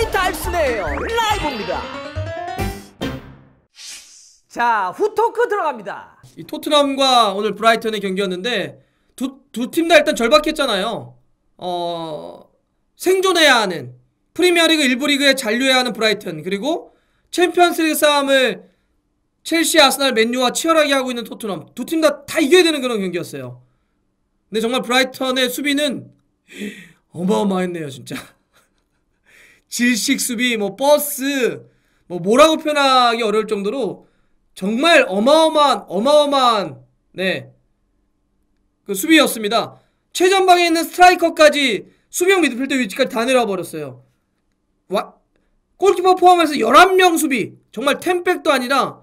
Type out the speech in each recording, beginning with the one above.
DJ 네, 달스네요 라이브입니다 자 후토크 들어갑니다 이 토트넘과 오늘 브라이턴의 경기였는데 두 팀 다 일단 절박했잖아요 어... 생존해야 하는 프리미어리그 1부 리그에 잔류해야 하는 브라이턴 그리고 챔피언스리그 싸움을 첼시, 아스날, 맨유와 치열하게 하고 있는 토트넘 두 팀 다다 다 이겨야 되는 그런 경기였어요 근데 정말 브라이턴의 수비는 어마어마했네요 진짜 질식 수비, 뭐 버스, 뭐 뭐라고 표현하기 어려울 정도로 정말 어마어마한 어마어마한 네. 그 수비였습니다. 최전방에 있는 스트라이커까지 수비형 미드필더 위치까지 다 내려와 버렸어요. 와 골키퍼 포함해서 11명 수비. 정말 템백도 아니라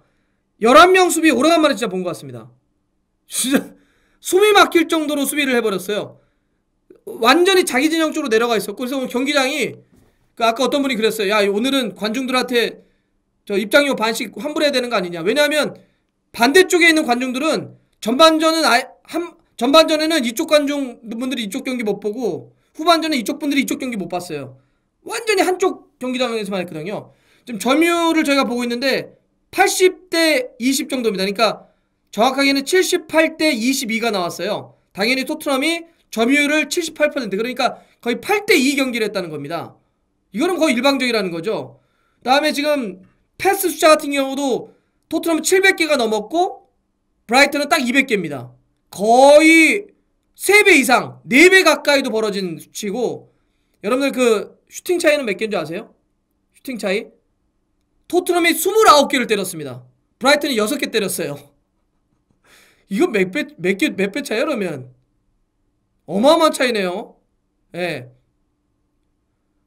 11명 수비 오래간만에 진짜 본 것 같습니다. 진짜 숨이 막힐 정도로 수비를 해버렸어요. 완전히 자기 진영 쪽으로 내려가 있었고 그래서 경기장이 그 아까 어떤 분이 그랬어요. 야, 오늘은 관중들한테 저 입장료 반씩 환불해야 되는 거 아니냐. 왜냐하면 반대쪽에 있는 관중들은 전반전은 아예 한 전반전에는 이쪽 관중분들이 이쪽 경기 못 보고 후반전에 이쪽 분들이 이쪽 경기 못 봤어요. 완전히 한쪽 경기장에서만 했거든요. 지금 점유율을 저희가 보고 있는데 80대 20 정도입니다. 그러니까 정확하게는 78대 22가 나왔어요. 당연히 토트넘이 점유율을 78% 그러니까 거의 8대 2 경기를 했다는 겁니다. 이거는 거의 일방적이라는 거죠. 다음에 지금 패스 숫자 같은 경우도 토트넘 700개가 넘었고 브라이트는딱 200개입니다. 거의 3배 이상, 4배 가까이도 벌어진 수치고 여러분들 그 슈팅 차이는 몇 개인 줄 아세요? 슈팅 차이? 토트넘이 29개를 때렸습니다. 브라이튼이 6개 때렸어요. 이건 몇 배, 몇 개, 몇배 차이야, 그러면? 어마어마한 차이네요. 예.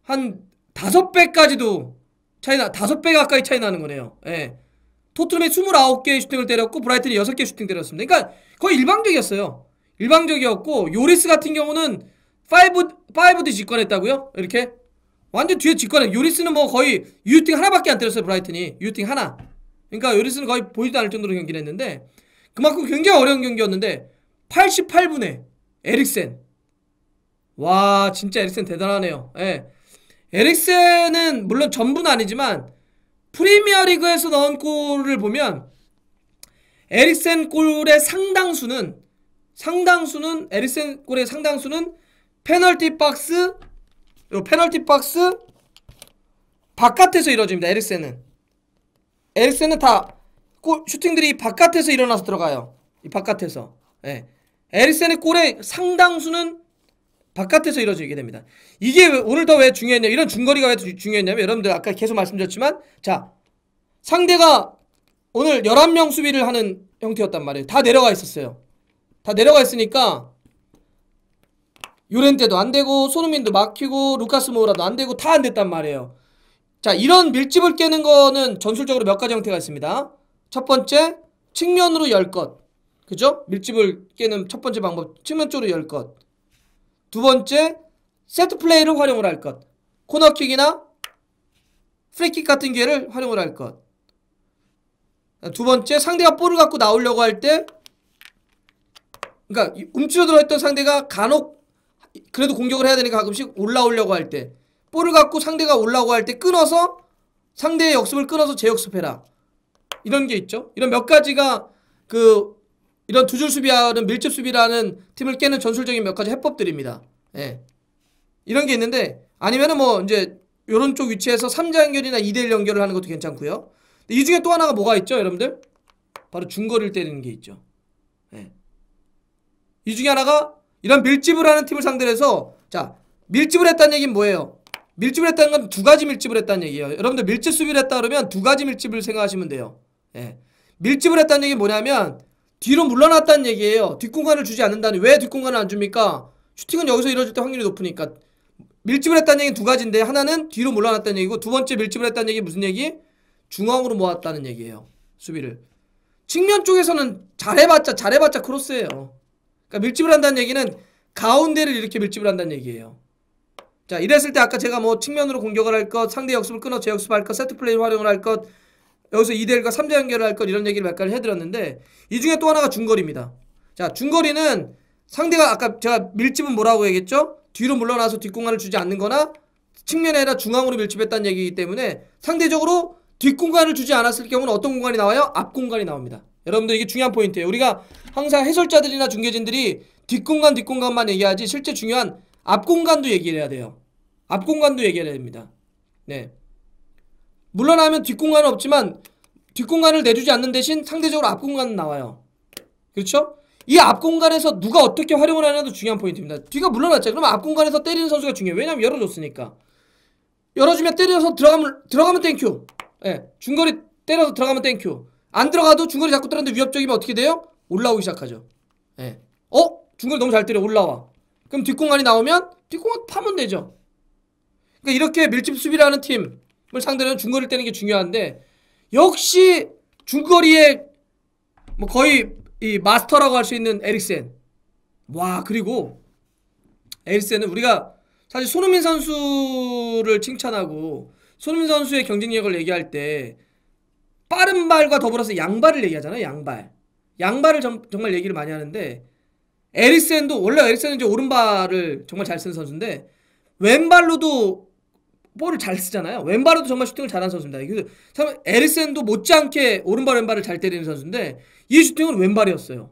한 다섯 배까지도 차이나 다섯 배 가까이 차이 나는 거네요. 예. 토트넘이 29개의 슈팅을 때렸고 브라이튼이 6개의 슈팅 때렸습니다. 그러니까 거의 일방적이었어요. 일방적이었고 요리스 같은 경우는 5 5도 직관했다고요? 이렇게 완전 뒤에 직관해. 요리스는 뭐 거의 유팅 하나밖에 안 때렸어요, 브라이튼이. 유팅 하나. 그러니까 요리스는 거의 보이지도 않을 정도로 경기를 했는데 그만큼 굉장히 어려운 경기였는데 88분에 에릭센 와, 진짜 에릭센 대단하네요. 예. 에릭센은 물론 전부는 아니지만 프리미어리그에서 넣은 골을 보면 에릭센 골의 상당수는 상당수는 에릭센 골의 상당수는 페널티 박스 요 페널티 박스 바깥에서 이루어집니다. 에릭센은 에릭센은 다 골, 슈팅들이 바깥에서 일어나서 들어가요. 이 바깥에서. 예. 에릭센의 골의 상당수는 바깥에서 이루어지게 됩니다. 이게 왜, 오늘 더 왜 중요했냐 이런 중거리가 왜 중요했냐면 여러분들 아까 계속 말씀드렸지만 자 상대가 오늘 11명 수비를 하는 형태였단 말이에요. 다 내려가 있었어요. 다 내려가 있으니까 요렌때도 안되고 손흥민도 막히고 루카스 모우라도 안되고 다 안됐단 말이에요. 자 이런 밀집을 깨는 거는 전술적으로 몇 가지 형태가 있습니다. 첫 번째 측면으로 열 것. 그죠? 밀집을 깨는 첫 번째 방법 측면 쪽으로 열 것. 두 번째, 세트 플레이를 활용을 할 것. 코너킥이나 프리킥 같은 기회를 활용을 할 것. 두 번째, 상대가 볼을 갖고 나오려고 할 때, 그러니까 움츠러들어 있던 상대가 간혹 그래도 공격을 해야 되니까 가끔씩 올라오려고 할 때, 볼을 갖고 상대가 올라오고 할 때 끊어서 상대의 역습을 끊어서 재역습해라. 이런 게 있죠. 이런 몇 가지가 그 이런 두 줄 수비하는 밀집 수비라는 팀을 깨는 전술적인 몇 가지 해법들입니다. 예. 이런 게 있는데 아니면은 뭐 이제 요런 쪽 위치에서 3자 연결이나 2대1 연결을 하는 것도 괜찮고요. 이 중에 또 하나가 뭐가 있죠, 여러분들? 바로 중거리를 때리는 게 있죠. 예. 이 중에 하나가 이런 밀집을 하는 팀을 상대로 해서 자, 밀집을 했다는 얘기는 뭐예요? 밀집을 했다는 건 두 가지 밀집을 했다는 얘기예요. 여러분들 밀집 수비를 했다 그러면 두 가지 밀집을 생각하시면 돼요. 예. 밀집을 했다는 얘기는 뭐냐면 뒤로 물러났다는 얘기예요. 뒷공간을 주지 않는다는 왜 뒷공간을 안 줍니까? 슈팅은 여기서 이루어질 때 확률이 높으니까. 밀집을 했다는 얘기는 두 가지인데 하나는 뒤로 물러났다는 얘기고 두 번째 밀집을 했다는 얘기 무슨 얘기? 중앙으로 모았다는 얘기예요. 수비를. 측면 쪽에서는 잘해봤자 잘해봤자 크로스예요. 그러니까 밀집을 한다는 얘기는 가운데를 이렇게 밀집을 한다는 얘기예요. 자 이랬을 때 아까 제가 뭐 측면으로 공격을 할 것, 상대 역습을 끊어 제역습할 것, 세트 플레이를 활용을 할 것, 여기서 2대1과 3대 연결할것 이런 얘기를 몇 가지 해드렸는데 이 중에 또 하나가 중거리입니다. 자 중거리는 상대가 아까 제가 밀집은 뭐라고 얘기했죠? 뒤로 물러나서 뒷공간을 주지 않는 거나 측면에 아니 중앙으로 밀집했다는 얘기이기 때문에 상대적으로 뒷공간을 주지 않았을 경우는 어떤 공간이 나와요? 앞공간이 나옵니다. 여러분들 이게 중요한 포인트예요. 우리가 항상 해설자들이나 중계진들이 뒷공간 뒷공간만 얘기하지 실제 중요한 앞공간도 얘기를 해야 돼요. 앞공간도 얘기해야 됩니다. 네. 물러나면 뒷공간은 없지만 뒷공간을 내주지 않는 대신 상대적으로 앞공간은 나와요. 그렇죠? 이 앞공간에서 누가 어떻게 활용을 하냐도 중요한 포인트입니다. 뒤가 물러났죠. 그러면 앞공간에서 때리는 선수가 중요해요. 왜냐면 하 열어줬으니까. 열어주면 때려서 들어가면 들어가면 땡큐. 예. 중거리 때려서 들어가면 땡큐. 안 들어가도 중거리 자꾸 때렸는데 위협적이면 어떻게 돼요? 올라오기 시작하죠. 예. 어? 중거리 너무 잘 때려 올라와. 그럼 뒷공간이 나오면 뒷공간 파면 되죠. 그러니까 이렇게 밀집 수비를하는팀 상대는 중거리를 떼는 게 중요한데 역시 중거리에 뭐 거의 이 마스터라고 할 수 있는 에릭센 와 그리고 에릭센은 우리가 사실 손흥민 선수를 칭찬하고 손흥민 선수의 경쟁력을 얘기할 때 빠른 발과 더불어서 양발을 얘기하잖아요 양발 양발을 정, 말 얘기를 많이 하는데 에릭센도 원래 에릭센은 이제 오른발을 정말 잘 쓰는 선수인데 왼발로도 볼을 잘 쓰잖아요. 왼발로도 정말 슈팅을 잘하는 선수입니다. 참 에리센도 못지않게 오른발 왼발을 잘 때리는 선수인데 이 슈팅은 왼발이었어요.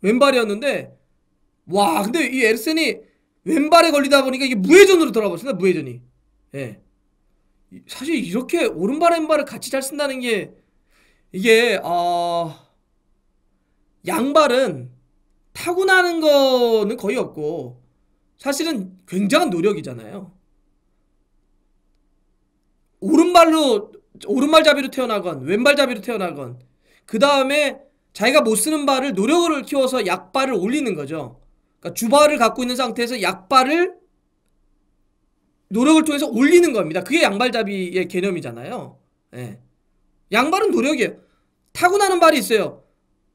왼발이었는데 와 근데 이 에리센이 왼발에 걸리다 보니까 이게 무회전으로 돌아버렸습니다. 무회전이. 예. 사실 이렇게 오른발 왼발을 같이 잘 쓴다는 게 이게 어... 양발은 타고나는 거는 거의 없고 사실은 굉장한 노력이잖아요. 오른발로 오른발잡이로 태어나건 왼발잡이로 태어나건 그 다음에 자기가 못 쓰는 발을 노력을 키워서 약발을 올리는 거죠. 그러니까 주발을 갖고 있는 상태에서 약발을 노력을 통해서 올리는 겁니다. 그게 양발잡이의 개념이잖아요. 예. 양발은 노력이에요. 타고나는 발이 있어요.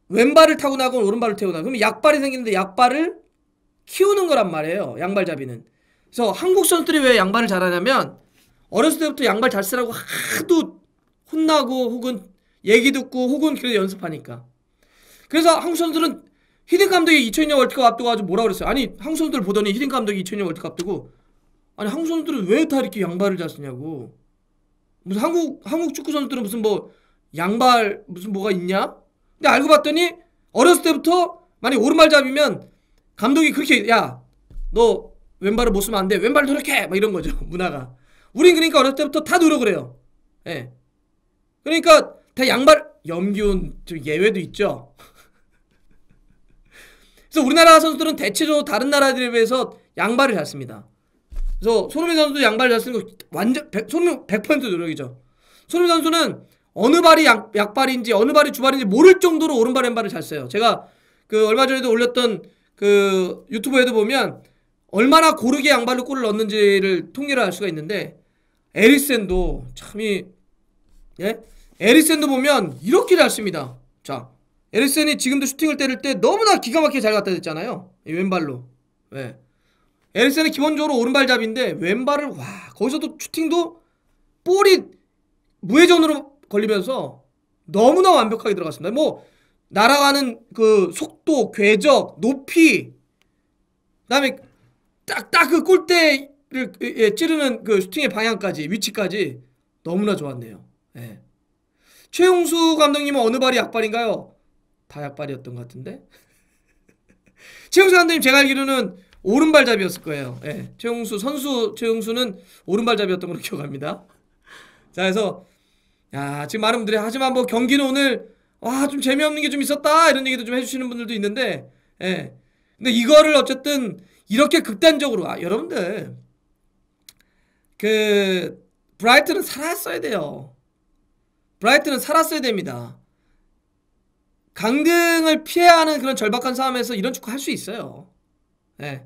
왼발을 타고나건 오른발을 태우나 그러면 약발이 생기는데 약발을 키우는 거란 말이에요. 양발잡이는. 그래서 한국 선수들이 왜 양발을 잘하냐면 어렸을 때부터 양말 잘 쓰라고 하도 혼나고 혹은 얘기 듣고 혹은 그래 연습하니까. 그래서 한국 선수들은 히딩 감독이 2002년 월드컵 앞두고 아주 뭐라 그랬어요. 아니 한국 선수들 보더니 히딩 감독이 2002년 월드컵 앞두고 아니 한국 선수들은 왜 다 이렇게 양발을 잘 쓰냐고. 무슨 한국 한국 축구 선수들은 무슨 뭐 양발 무슨 뭐가 있냐? 근데 알고 봤더니 어렸을 때부터 만약 오른발 잡이면 감독이 그렇게 야 너 왼발을 못 쓰면 안 돼. 왼발을 저렇게 막 이런 거죠. 문화가. 우린 그러니까 어렸을 때부터 다 노력을 해요. 예. 그러니까 다양발 염기훈 좀 예외도 있죠. 그래서 우리나라 선수들은 대체적으로 다른 나라들에 비해서 양발을 잘 씁니다. 그래서 손흥민 선수도 양발 을잘 쓰는 거 완전 100, 손흥민 100% 노력이죠. 손흥민 선수는 어느 발이 양, 약발인지 어느 발이 주발인지 모를 정도로 오른발 왼발을 잘 써요. 제가 그 얼마 전에도 올렸던 그 유튜브에도 보면 얼마나 고르게 양발로 골을 넣는지를 통계를 알 수가 있는데 에리센도 참이 예? 에리센도 보면 이렇게 잘 씁니다. 자, 에리센이 지금도 슈팅을 때릴 때 너무나 기가 막히게 잘 갖다 댔잖아요. 왼발로. 예. 에리센은 기본적으로 오른발잡인데 왼발을 와 거기서도 슈팅도 볼이 무회전으로 걸리면서 너무나 완벽하게 들어갔습니다. 뭐 날아가는 그 속도, 궤적, 높이, 그다음에 딱딱 그 골대 그, 그, 예, 찌르는 그 슈팅의 방향까지 위치까지 너무나 좋았네요. 예. 최용수 감독님은 어느 발이 약발인가요? 다 약발이었던 것 같은데. 최용수 감독님 제가 알기로는 오른발잡이였을 거예요. 예. 최용수 선수 최용수는 오른발잡이였던 걸로 기억합니다. 자, 그래서 야, 지금 많은 분들이 하지만 뭐 경기는 오늘 와, 좀 재미없는 게 좀 있었다. 이런 얘기도 좀해 주시는 분들도 있는데 예. 근데 이거를 어쨌든 이렇게 극단적으로 아, 여러분들 그 브라이트는 살았어야 돼요. 브라이트는 살았어야 됩니다. 강등을 피해야 하는 그런 절박한 상황에서 이런 축구 할 수 있어요. 네.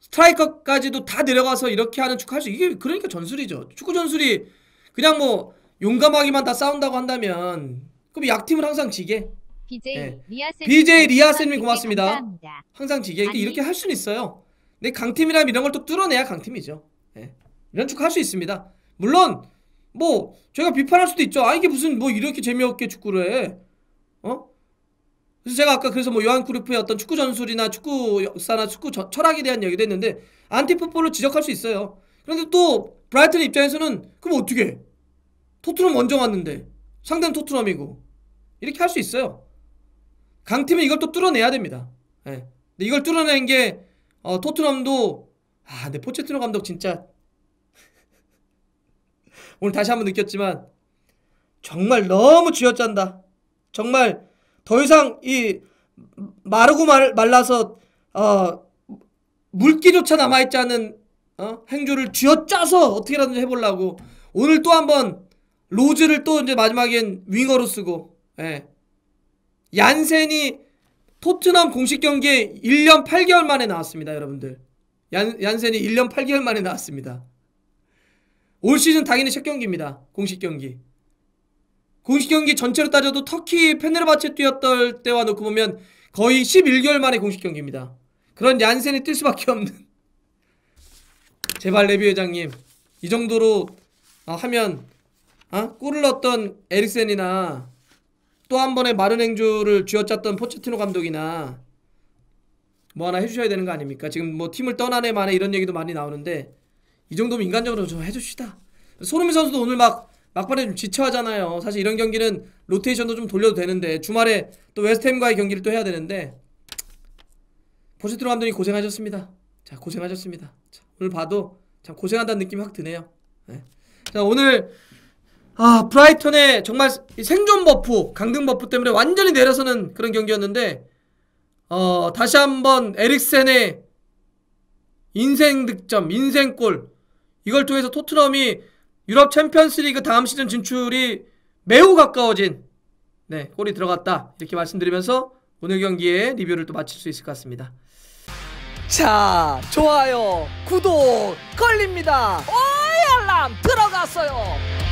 스트라이커까지도 다 내려가서 이렇게 하는 축구 할수 이게 그러니까 전술이죠. 축구 전술이 그냥 뭐 용감하기만 다 싸운다고 한다면 그럼 약팀을 항상 지게. BJ 네. 리아쌤 b 예. 리아 고맙습니다. 감사합니다. 항상 지게 이렇게, 이렇게 할 수는 있어요. 근데 강팀이라면 이런 걸 또 뚫어내야 강팀이죠. 연축할 수 있습니다. 물론 뭐 제가 비판할 수도 있죠. 아 이게 무슨 뭐 이렇게 재미없게 축구를 해. 어? 그래서 제가 아까 그래서 뭐 요한 크루프의 어떤 축구 전술이나 축구 역사나 축구 저, 철학에 대한 얘기도 했는데 안티풋볼로 지적할 수 있어요. 그런데 또 브라이튼 입장에서는 그럼 어떻게 토트넘 먼저 왔는데 상대는 토트넘이고 이렇게 할 수 있어요. 강팀은 이걸 또 뚫어내야 됩니다. 예. 근데 이걸 뚫어낸 게 어, 토트넘도 아, 근데 포체티노 감독 진짜 오늘 다시 한번 느꼈지만 정말 너무 쥐어짠다. 정말 더 이상 이 마르고 말, 말라서 어, 물기조차 남아있지 않은 어? 행주를 쥐어짜서 어떻게라도 해보려고 오늘 또 한번 로즈를 또 이제 마지막엔 윙어로 쓰고 예. 얀센이 토트넘 공식 경기에 1년 8개월 만에 나왔습니다 여러분들 얀, 얀센이 1년 8개월 만에 나왔습니다 올 시즌 당연히 첫 경기입니다. 공식 경기. 공식 경기 전체로 따져도 터키 페네르바체 뛰었던 때와 놓고 보면 거의 11개월 만에 공식 경기입니다. 그런 얀센이 뛸 수밖에 없는 제발 레비 회장님 이 정도로 어, 하면 어? 골을 넣었던 에릭센이나 또 한 번의 마른 행주를 쥐어짰던 포체티노 감독이나 뭐 하나 해주셔야 되는 거 아닙니까? 지금 뭐 팀을 떠나네 만에 이런 얘기도 많이 나오는데 이 정도면 인간적으로 좀 해줍시다. 손흥민 선수도 오늘 막 막판에 좀 지쳐하잖아요. 사실 이런 경기는 로테이션도 좀 돌려도 되는데 주말에 또 웨스트햄과의 경기를 또 해야 되는데 포시트로 감독이 고생하셨습니다. 자 고생하셨습니다. 자, 오늘 봐도 참 고생한다는 느낌이 확 드네요. 네. 자 오늘 아 브라이턴의 정말 생존 버프 강등 버프 때문에 완전히 내려서는 그런 경기였는데 어 다시 한번 에릭센의 인생 득점 인생골 이걸 통해서 토트넘이 유럽 챔피언스리그 다음 시즌 진출이 매우 가까워진 네, 골이 들어갔다. 이렇게 말씀드리면서 오늘 경기의 리뷰를 또 마칠 수 있을 것 같습니다. 자, 좋아요, 구독 걸립니다. 오이 알람 들어갔어요.